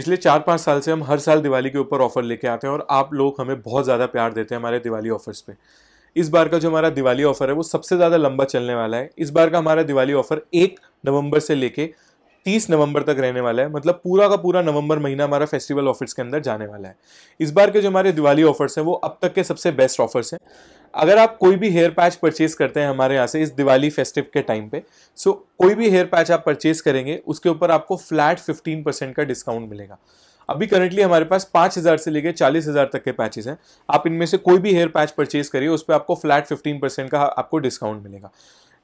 पिछले चार पाँच साल से हम हर साल दिवाली के ऊपर ऑफर लेके आते हैं और आप लोग हमें बहुत ज़्यादा प्यार देते हैं हमारे दिवाली ऑफर्स पे इस बार का जो हमारा दिवाली ऑफर है वो सबसे ज़्यादा लंबा चलने वाला है इस बार का हमारा दिवाली ऑफर एक नवंबर से लेके तीस नवंबर तक रहने वाला है मतलब पूरा का पूरा नवंबर महीना हमारा फेस्टिवल ऑफर्स के अंदर जाने वाला है इस बार के जो हमारे दिवाली ऑफर्स हैं वो अब तक के सबसे बेस्ट ऑफर्स हैं अगर आप कोई भी हेयर पैच परचेज करते हैं हमारे यहाँ से इस दिवाली फेस्टिव के टाइम पे सो कोई भी हेयर पैच आप परचेज करेंगे उसके ऊपर आपको फ्लैट फिफ्टीन परसेंट का डिस्काउंट मिलेगा अभी करंटली हमारे पास पाँच हज़ार से लेकर चालीस हज़ार तक के पैचेस हैं आप इनमें से कोई भी हेयर पैच परचेज करिए उस पर आपको फ्लैट फिफ्टीन परसेंट का आपको डिस्काउंट मिलेगा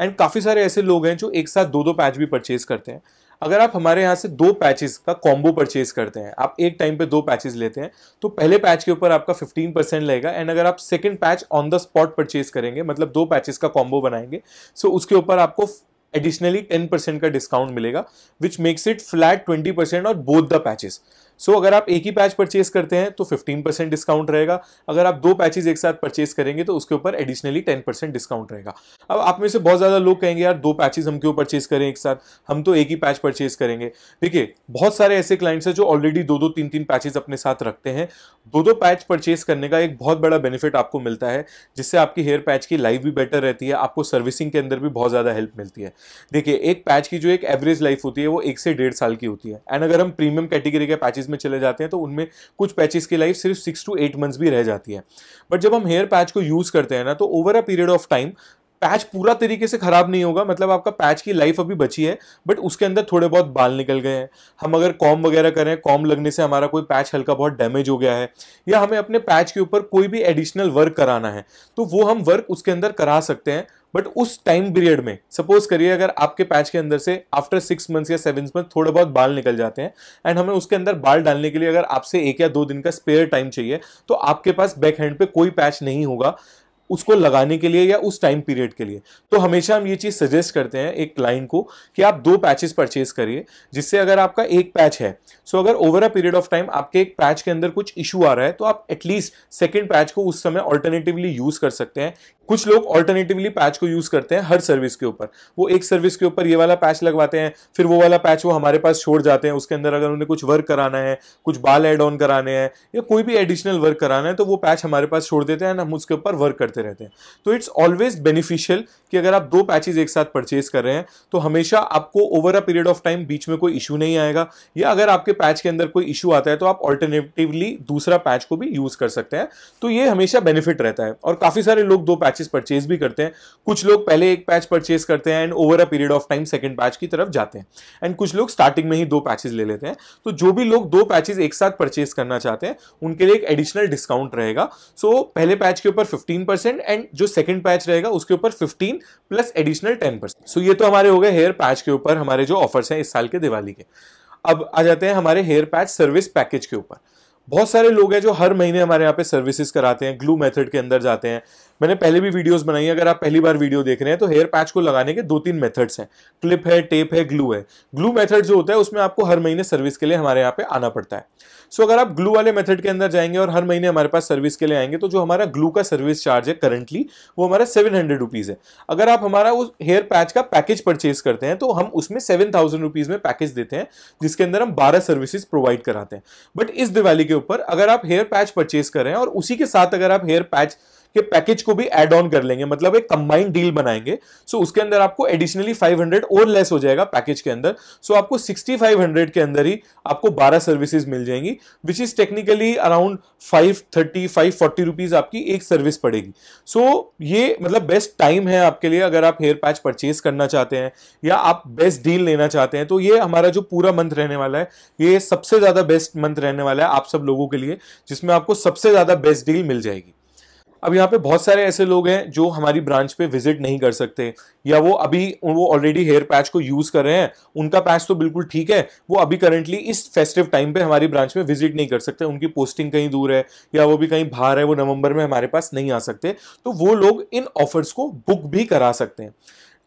एंड काफ़ी सारे ऐसे लोग हैं जो एक साथ दो दो पैच भी परचेज करते हैं अगर आप हमारे यहाँ से दो पैचेस का कॉम्बो परचेज करते हैं आप एक टाइम पे दो पैचेस लेते हैं तो पहले पैच के ऊपर आपका 15 परसेंट लगेगा एंड अगर आप second patch on the spot purchase करेंगे मतलब दो पैचेस का कॉम्बो बनाएंगे सो उसके ऊपर आपको एडिशनली 10 परसेंट का डिस्काउंट मिलेगा which makes it flat 20 percent और both the patches so so, अगर आप एक ही पैच परचेज करते हैं तो 15% डिस्काउंट रहेगा अगर आप दो पैचेज एक साथ परचेज करेंगे तो उसके ऊपर एडिशनली 10% डिस्काउंट रहेगा अब आप में से बहुत ज़्यादा लोग कहेंगे यार दो पैचेज हम क्यों परचेज करें एक साथ हम तो एक ही पैच परचेज करेंगे देखिए बहुत सारे ऐसे क्लाइंट्स हैं जो ऑलरेडी दो दो तीन तीन पैचेज अपने साथ रखते हैं दो दो पैच परचेज करने का एक बहुत बड़ा बेनिफिट आपको मिलता है जिससे आपकी हेयर पैच की लाइफ भी बेटर रहती है आपको सर्विसिंग के अंदर भी बहुत ज़्यादा हेल्प मिलती है देखिए एक पैच की जो एक एवरेज लाइफ होती है वो एक से डेढ़ साल की होती है एंड अगर हम प्रीमियम कैटेगरी के पैचेज में चले जाते हैं तो उनमें कुछ पैचेस की लाइफ सिर्फ सिक्स टू एट मंथ्स भी रह जाती है बट जब हम हेयर पैच को यूज़ करते हैं ना तो over a period of time patch पूरा तरीके से ख़राब नहीं होगा मतलब आपका पैच की लाइफ अभी बची है बट उसके अंदर थोड़े बहुत बाल निकल गए हैं हम अगर कॉम वगैरह करें कॉम लगने से हमारा कोई पैच हल्का बहुत डैमेज हो गया है या हमें अपने पैच के ऊपर कोई भी एडिशनल वर्क कराना है तो वो हम वर्क उसके अंदर करा सकते हैं बट उस टाइम पीरियड में सपोज करिए अगर आपके पैच के अंदर से आफ्टर सिक्स मंथ्स या सेवन मंथ थोड़े बहुत बाल निकल जाते हैं एंड हमें उसके अंदर बाल डालने के लिए अगर आपसे एक या दो दिन का स्पेयर टाइम चाहिए तो आपके पास बैक हैंड पे कोई पैच नहीं होगा उसको लगाने के लिए या उस टाइम पीरियड के लिए तो हमेशा हम ये चीज़ सजेस्ट करते हैं एक क्लाइंट को कि आप दो पैचेस परचेज करिए जिससे अगर आपका एक पैच है सो अगर over a period of time आपके एक पैच के अंदर कुछ इशू आ रहा है तो आप एटलीस्ट सेकेंड पैच को उस समय ऑल्टरनेटिवली यूज़ कर सकते हैं कुछ लोग ऑल्टरनेटिवली पैच को यूज़ करते हैं हर सर्विस के ऊपर वो एक सर्विस के ऊपर ये वाला पैच लगवाते हैं फिर वो वाला पैच वो हमारे पास छोड़ जाते हैं उसके अंदर अगर उन्हें कुछ वर्क कराना है कुछ बाल एड ऑन कराने हैं या कोई भी एडिशनल वर्क कराना है तो वो पैच हमारे पास छोड़ देते हैं हम उसके ऊपर वर्क करते रहते हैं तो इट्स ऑलवेज बेनिफिशियल कि अगर आप दो पैचेज एक साथ परचेज कर रहे हैं तो हमेशा आपको over a period of time बीच में कोई इशू नहीं आएगा या अगर आपके पैच के अंदर कोई इशू आता है तो आप ऑल्टरनेटिवली दूसरा पैच को भी यूज़ कर सकते हैं तो ये हमेशा बेनिफिट रहता है और काफ़ी सारे लोग दो पैचेज परचेज भी करते हैं कुछ लोग पहले एक पैच परचेज करते हैं and over a period of time second patch की तरफ जाते हैं एंड कुछ लोग स्टार्टिंग में ही दो पैचेज ले लेते हैं तो जो भी लोग दो पैचेज एक साथ परचेज करना चाहते हैं उनके लिए एक एडिशनल डिस्काउंट रहेगा सो so, पहले पैच के ऊपर परसेंट एंड जो सेकंड पैच रहेगा उसके ऊपर fifteen plus additional ten percent so ये तो हमारे हो गए हेयर पैच के ऊपर हमारे जो ऑफर्स हैं इस साल के दिवाली के अब आ जाते हैं हमारे हेयर पैच सर्विस पैकेज के ऊपर बहुत सारे लोग हैं जो हर महीने हमारे यहाँ पे सर्विसेज कराते हैं ग्लू मेथड के अंदर जाते हैं मैंने पहले भी वीडियोस बनाई अगर आप पहली बार वीडियो देख रहे हैं तो हेयर पैच को लगाने के दो तीन मेथड्स हैं क्लिप है टेप है ग्लू है ग्लू मेथड जो होता है उसमें आपको हर महीने सर्विस के लिए हमारे यहाँ पे आना पड़ता है सो अगर आप ग्लू वाले मेथड के अंदर जाएंगे और हर महीने हमारे पास सर्विस के लिए आएंगे तो जो हमारा ग्लू का सर्विस चार्ज है करंटली वो हमारा सेवन हंड्रेड रुपीज़ है अगर आप हमारा उस हेयर पैच का पैकेज परचेज करते हैं तो हम उसमें सेवन थाउजेंड रुपीज़ में पैकेज देते हैं जिसके अंदर हम बारह सर्विसेज प्रोवाइड कराते हैं बट इस दिवाली के के ऊपर अगर आप हेयर पैच परचेज करें और उसी के साथ अगर आप हेयर पैच के पैकेज को भी एड ऑन कर लेंगे मतलब एक कंबाइंड डील बनाएंगे सो उसके अंदर आपको एडिशनली 500 और लेस हो जाएगा पैकेज के अंदर सो आपको 6500 के अंदर ही आपको 12 सर्विसेज मिल जाएंगी which is technically around 530 540 rupees आपकी एक सर्विस पड़ेगी सो so, ये मतलब बेस्ट टाइम है आपके लिए अगर आप हेयर पैच परचेज करना चाहते हैं या आप बेस्ट डील लेना चाहते हैं तो ये हमारा जो पूरा मंथ रहने वाला है ये सबसे ज़्यादा बेस्ट मंथ रहने वाला है आप सब लोगों के लिए जिसमें आपको सबसे ज़्यादा बेस्ट डील मिल जाएगी अब यहाँ पे बहुत सारे ऐसे लोग हैं जो हमारी ब्रांच पे विजिट नहीं कर सकते या वो अभी वो ऑलरेडी हेयर पैच को यूज़ कर रहे हैं उनका पैच तो बिल्कुल ठीक है वो अभी करंटली इस फेस्टिव टाइम पे हमारी ब्रांच में विजिट नहीं कर सकते उनकी पोस्टिंग कहीं दूर है या वो भी कहीं बाहर है वो नवंबर में हमारे पास नहीं आ सकते तो वो लोग इन ऑफर्स को बुक भी करा सकते हैं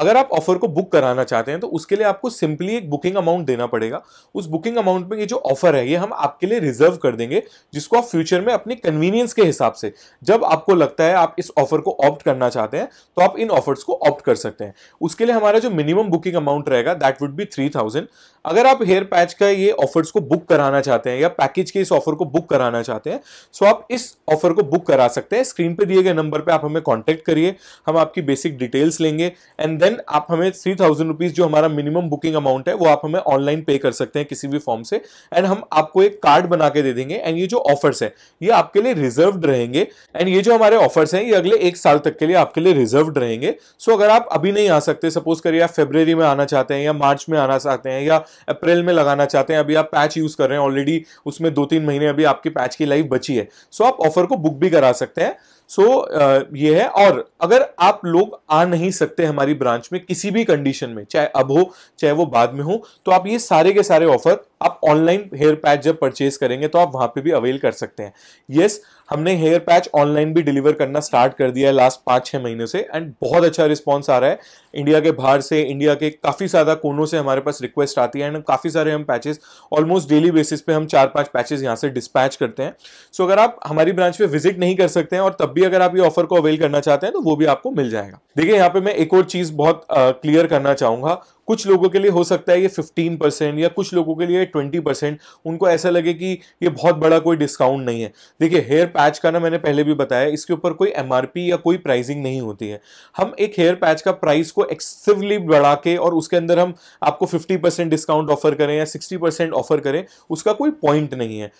अगर आप ऑफर को बुक कराना चाहते हैं तो उसके लिए आपको सिंपली एक बुकिंग अमाउंट देना पड़ेगा उस बुकिंग अमाउंट में ये जो ऑफर है ये हम आपके लिए रिजर्व कर देंगे जिसको आप फ्यूचर में अपनी कन्वीनियंस के हिसाब से जब आपको लगता है आप इस ऑफर को ऑप्ट करना चाहते हैं तो आप इन ऑफर्स को ऑप्ट कर सकते हैं उसके लिए हमारा जो मिनिमम बुकिंग अमाउंट रहेगा that would be three thousand अगर आप हेयर पैच का ये ऑफर्स को बुक कराना चाहते हैं या पैकेज के इस ऑफर को बुक कराना चाहते हैं सो आप इस ऑफर को बुक करा सकते हैं स्क्रीन पर दिए गए नंबर पर आप हमें कॉन्टेक्ट करिए हम आपकी बेसिक डिटेल्स लेंगे एंड देन आप हमें थ्री थाउजेंड रुपीज जो हमारा मिनिमम बुकिंग अमाउंट है वो आप हमें ऑनलाइन पे कर सकते हैं किसी भी फॉर्म से एंड हम आपको एक कार्ड बना के दे देंगे एंड ये जो ऑफर्स है ये आपके लिए रिजर्व रहेंगे एंड ये जो हमारे ऑफर्स हैं ये अगले एक साल तक के लिए आपके लिए रिजर्व रहेंगे सो so, अगर आप अभी नहीं आ सकते सपोज करिए आप फेब्रवरी में आना चाहते हैं या मार्च में आना चाहते हैं या अप्रैल में लगाना चाहते हैं अभी आप पैच यूज कर रहे हैं ऑलरेडी उसमें दो तीन महीने अभी आपकी पैच की लाइफ बची है सो so, आप ऑफर को बुक भी करा सकते हैं सो so, uh, ये है और अगर आप लोग आ नहीं सकते हमारी ब्रांच में किसी भी कंडीशन में चाहे अब हो चाहे वो बाद में हो तो आप ये सारे के सारे ऑफर आप ऑनलाइन हेयर पैच जब परचेज करेंगे तो आप वहां पे भी अवेल कर सकते हैं यस yes, हमने हेयर पैच ऑनलाइन भी डिलीवर करना स्टार्ट कर दिया है लास्ट पांच छह महीने से एंड बहुत अच्छा रिस्पॉन्स आ रहा है इंडिया के बाहर से इंडिया के काफ़ी ज़्यादा कोनों से हमारे पास रिक्वेस्ट आती है एंड काफ़ी सारे हम पैचेस ऑलमोस्ट डेली बेसिस पे हम चार पांच पैचेस यहाँ से डिस्पैच करते हैं सो so, अगर आप हमारी ब्रांच पे विजिट नहीं कर सकते हैं और तब भी अगर आप ये ऑफर को अवेल करना चाहते हैं तो वो भी आपको मिल जाएगा देखिए यहाँ पे मैं एक और चीज़ बहुत क्लियर करना चाहूंगा कुछ लोगों के लिए हो सकता है ये 15 परसेंट या कुछ लोगों के लिए ट्वेंटी परसेंट उनको ऐसा लगे कि ये बहुत बड़ा कोई डिस्काउंट नहीं है देखिए हेयर पैच का ना मैंने पहले भी बताया इसके ऊपर कोई एम या कोई प्राइजिंग नहीं होती है हम एक हेयर पैच का प्राइस को एक्सेसिवली बढ़ा के और उसके अंदर हम आपको फिफ्टी डिस्काउंट ऑफर करें या सिक्सटी ऑफर करें उसका कोई पॉइंट नहीं है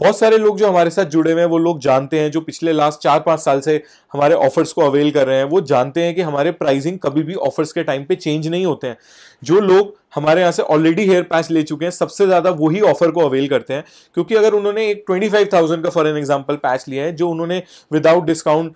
बहुत सारे लोग जो हमारे साथ जुड़े हुए हैं वो लोग जानते हैं जो पिछले लास्ट चार पाँच साल से हमारे ऑफर्स को अवेल कर रहे हैं वो जानते हैं कि हमारे प्राइसिंग कभी भी ऑफर्स के टाइम पे चेंज नहीं होते हैं जो लोग हमारे यहाँ से ऑलरेडी हेयर पैच ले चुके हैं सबसे ज़्यादा वही ऑफर को अवेल करते हैं क्योंकि अगर उन्होंने एक ट्वेंटी फाइव थाउजेंड का फॉर एन एग्जाम्पल पैच लिया है जो उन्होंने विदाउट डिस्काउंट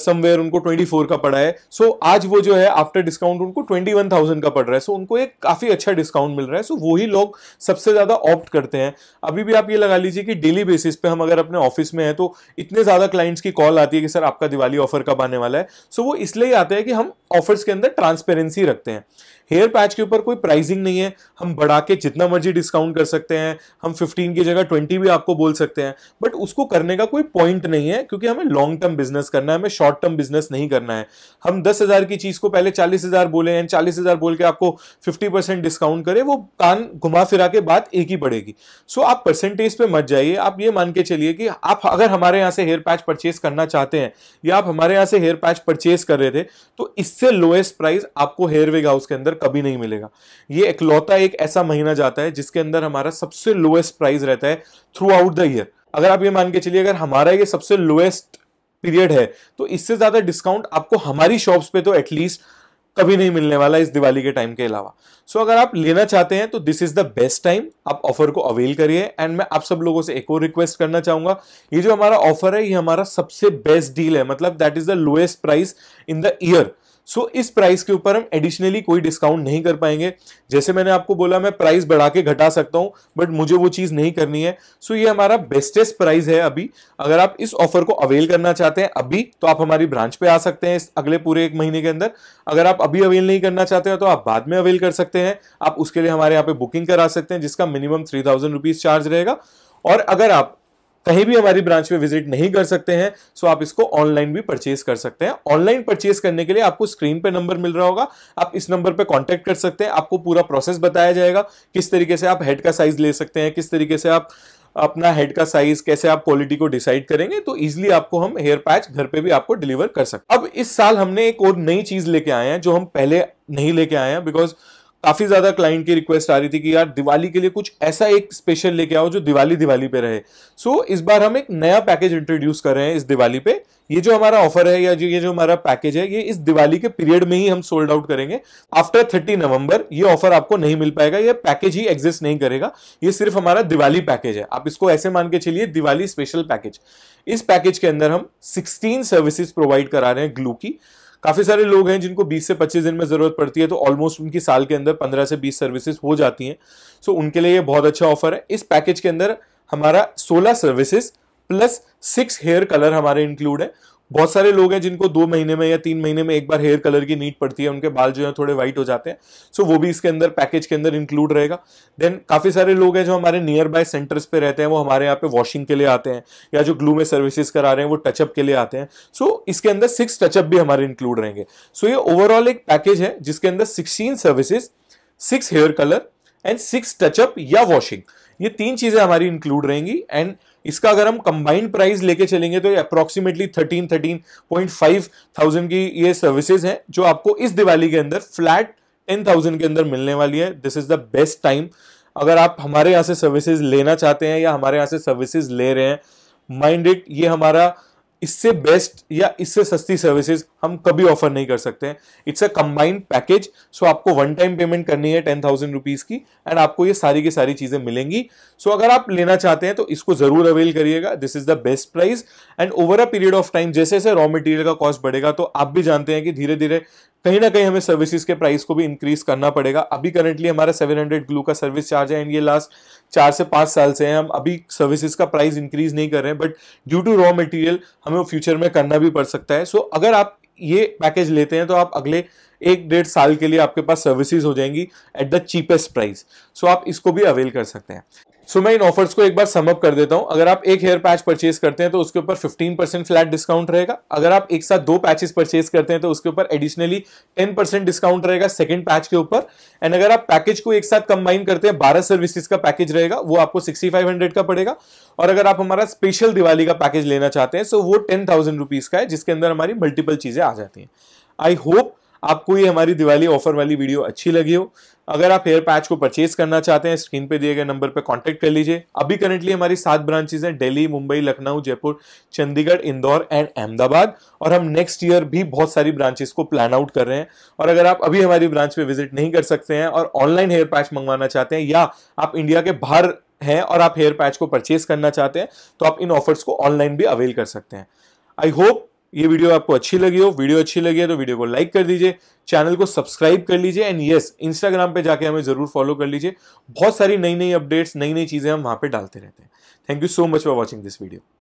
समवेयर उनको ट्वेंटी फोर का पड़ा है सो so, आज वो जो है आफ्टर डिस्काउंट उनको ट्वेंटी वन थाउजेंड का पड़ रहा है सो so, उनको एक काफ़ी अच्छा डिस्काउंट मिल रहा है सो so, वही लोग सबसे ज़्यादा ऑप्ट करते हैं अभी भी आप ये लगा लीजिए कि डेली बेसिस पे हम अगर अपने ऑफिस में हैं तो इतने ज़्यादा क्लाइंट्स की कॉल आती है कि सर आपका दिवाली ऑफर कब आने वाला है सो so, वो इसलिए आते हैं कि हम ऑफर्स के अंदर ट्रांसपेरेंसी रखते हैं हेयर पैच के ऊपर कोई प्राइस प्राइसिंग नहीं है हम बढ़ा के जितना मर्जी डिस्काउंट कर सकते हैं हम 15 की जगह 20 भी आपको बोल सकते हैं बट उसको करने का कोई पॉइंट नहीं है क्योंकि हमें लॉन्ग टर्म बिजनेस करना है हमें शॉर्ट टर्म बिजनेस नहीं करना है हम दस हजार की चीज को पहले चालीस हजार बोले एंड चालीस हजार बोल के आपको फिफ्टी परसेंट डिस्काउंट करें वो कान घुमा फिरा के बाद एक ही पड़ेगी सो आप परसेंटेज पे मत जाइए आप ये मान के चलिए कि आप अगर हमारे यहाँ से हेयर पैच परचेस करना चाहते हैं या आप हमारे यहाँ से हेयर पैच परचेस कर रहे थे तो इससे लोएस्ट प्राइस आपको हेयर वेग हाउस के अंदर कभी नहीं मिलेगा ये इकलौता एक ऐसा महीना जाता है जिसके अंदर हमारा सबसे लोएस्ट प्राइस रहता है थ्रू आउट द ईयर अगर आप ये मान के चलिए अगर हमारा ये सबसे लोएस्ट पीरियड है तो इससे ज़्यादा डिस्काउंट आपको हमारी शॉप्स पे तो एटलीस्ट कभी नहीं मिलने वाला इस दिवाली के टाइम के अलावा सो so, अगर आप लेना चाहते हैं तो this is the best time आप ऑफर को अवेल करिए एंड मैं आप सब लोगों से एक और रिक्वेस्ट करना चाहूंगा ये जो हमारा ऑफर है ये हमारा सबसे बेस्ट डील है मतलब that is the lowest price in the year so so, इस प्राइस के ऊपर हम एडिशनली कोई डिस्काउंट नहीं कर पाएंगे जैसे मैंने आपको बोला मैं प्राइस बढ़ा के घटा सकता हूं बट मुझे वो चीज़ नहीं करनी है सो so, ये हमारा बेस्टेस्ट प्राइस है अभी अगर आप इस ऑफर को अवेल करना चाहते हैं अभी तो आप हमारी ब्रांच पे आ सकते हैं इस अगले पूरे एक महीने के अंदर अगर आप अभी अवेल नहीं करना चाहते हैं तो आप बाद में अवेल कर सकते हैं आप उसके लिए हमारे यहाँ पे बुकिंग करा सकते हैं जिसका minimum three thousand rupees charge रहेगा और अगर आप कहीं भी हमारी ब्रांच में विजिट नहीं कर सकते हैं सो आप इसको ऑनलाइन भी परचेज कर सकते हैं ऑनलाइन परचेज करने के लिए आपको स्क्रीन पर नंबर मिल रहा होगा आप इस नंबर पर कांटेक्ट कर सकते हैं आपको पूरा प्रोसेस बताया जाएगा किस तरीके से आप हेड का साइज ले सकते हैं किस तरीके से आप अपना हेड का साइज कैसे आप क्वालिटी को डिसाइड करेंगे तो इजिली आपको हम हेयर पैच घर पे भी आपको डिलीवर कर सकते अब इस साल हमने एक और नई चीज लेके आए हैं जो हम पहले नहीं लेके आए हैं बिकॉज काफी ज्यादा क्लाइंट की रिक्वेस्ट आ रही थी कि यार दिवाली के लिए कुछ ऐसा एक स्पेशल लेके आओ जो दिवाली दिवाली पे रहे सो so, इस बार हम एक नया पैकेज इंट्रोड्यूस कर रहे हैं इस दिवाली पे ये जो हमारा ऑफर है या जो ये जो हमारा पैकेज है ये इस दिवाली के पीरियड में ही हम सोल्ड आउट करेंगे आफ्टर थर्टी नवंबर ये ऑफर आपको नहीं मिल पाएगा ये पैकेज ही एग्जिस्ट नहीं करेगा ये सिर्फ हमारा दिवाली पैकेज है आप इसको ऐसे मान के चलिए दिवाली स्पेशल पैकेज इस पैकेज के अंदर हम सिक्सटीन सर्विसेज प्रोवाइड करा रहे हैं ग्लू की काफी सारे लोग हैं जिनको 20 से 25 दिन में जरूरत पड़ती है तो ऑलमोस्ट उनकी साल के अंदर 15 से 20 सर्विसेज हो जाती हैं सो उनके लिए ये बहुत अच्छा ऑफर है इस पैकेज के अंदर हमारा 16 services plus six hair colour हमारे इंक्लूड है बहुत सारे लोग हैं जिनको दो महीने में या तीन महीने में एक बार हेयर कलर की नीट पड़ती है उनके बाल जो है थोड़े व्हाइट हो जाते हैं सो वो भी इसके अंदर पैकेज के अंदर इंक्लूड रहेगा देन काफ़ी सारे लोग हैं जो हमारे नियर बाय सेंटर्स पे रहते हैं वो हमारे यहाँ पे वॉशिंग के लिए आते हैं या जो ग्लू में सर्विसेज करा रहे हैं वो टचअप के लिए आते हैं सो so, इसके अंदर सिक्स टचअप भी हमारे इंक्लूड रहेंगे सो so, ये ओवरऑल एक पैकेज है जिसके अंदर sixteen services six hair colour and six touch up या वॉशिंग ये तीन चीज़ें हमारी इंक्लूड रहेंगी एंड इसका अगर हम कंबाइंड प्राइस लेके चलेंगे तो approximately approximately thirteen thirteen point five thousand की ये सर्विसेज हैं जो आपको इस दिवाली के अंदर फ्लैट टेन थाउजेंड के अंदर मिलने वाली है this is the best time अगर आप हमारे यहाँ से सर्विसेज लेना चाहते हैं या हमारे यहाँ से सर्विसेज ले रहे हैं माइंड इट ये हमारा इससे बेस्ट या इससे सस्ती सर्विसेज हम कभी ऑफर नहीं कर सकते हैं it's a combined package so आपको वन टाइम पेमेंट करनी है टेन थाउजेंड रुपीज़ की एंड आपको ये सारी की सारी चीज़ें मिलेंगी सो so, अगर आप लेना चाहते हैं तो इसको ज़रूर अवेल करिएगा this is the best price and over a period of time जैसे जैसे रॉ मटेरियल का कॉस्ट बढ़ेगा तो आप भी जानते हैं कि धीरे धीरे कहीं ना कहीं हमें सर्विसेज के प्राइस को भी इंक्रीज करना पड़ेगा अभी करंटली हमारा 700 ग्लू का सर्विस चार्ज है एंड ये लास्ट चार से पाँच साल से है हम अभी सर्विसेज का प्राइस इंक्रीज नहीं कर रहे हैं but due to raw material हमें फ्यूचर में करना भी पड़ सकता है सो so, अगर आप ये पैकेज लेते हैं तो आप अगले एक डेढ़ साल के लिए आपके पास सर्विसेज हो जाएंगी at the cheapest price so आप इसको भी अवेल कर सकते हैं सो मैं इन ऑफर्स को एक बार समअप कर देता हूं अगर आप एक हेयर पैच परचेज करते हैं तो उसके ऊपर 15 परसेंट फ्लैट डिस्काउंट रहेगा अगर आप एक साथ दो पैचेस परचेज करते हैं तो उसके ऊपर एडिशनली 10 परसेंट डिस्काउंट रहेगा सेकंड पैच के ऊपर एंड अगर आप पैकेज को एक साथ कंबाइन करते हैं बारह सर्विसेज का पैकेज रहेगा वो आपको सिक्सटी का पड़ेगा और अगर आप हमारा स्पेशल दिवाली का पैकेज लेना चाहते हैं सो तो so वो टेन थाउजेंड का है जिसके अंदर हमारी मल्टीपल चीज़ें आ जाती हैं आई होप आपको ये हमारी दिवाली ऑफर वाली वीडियो अच्छी लगी हो अगर आप हेयर पैच को परचेज करना चाहते हैं स्क्रीन पे दिए गए नंबर पर कांटेक्ट कर लीजिए अभी करेंटली हमारी सात ब्रांचेज हैं दिल्ली मुंबई लखनऊ जयपुर चंडीगढ़ इंदौर एंड अहमदाबाद और हम नेक्स्ट ईयर भी बहुत सारी ब्रांचेस को प्लान आउट कर रहे हैं और अगर आप अभी हमारी ब्रांच पे विजिट नहीं कर सकते हैं और ऑनलाइन हेयर पैच मंगवाना चाहते हैं या आप इंडिया के बाहर हैं और आप हेयर पैच को परचेज करना चाहते हैं तो आप इन ऑफर्स को ऑनलाइन भी अवेल कर सकते हैं आई होप ये वीडियो आपको अच्छी लगी हो वीडियो अच्छी लगी है तो वीडियो को लाइक कर दीजिए चैनल को सब्सक्राइब कर लीजिए एंड यस इंस्टाग्राम पे जाके हमें ज़रूर फॉलो कर लीजिए बहुत सारी नई नई अपडेट्स नई नई चीज़ें हम वहां पे डालते रहते हैं thank you so much for watching this video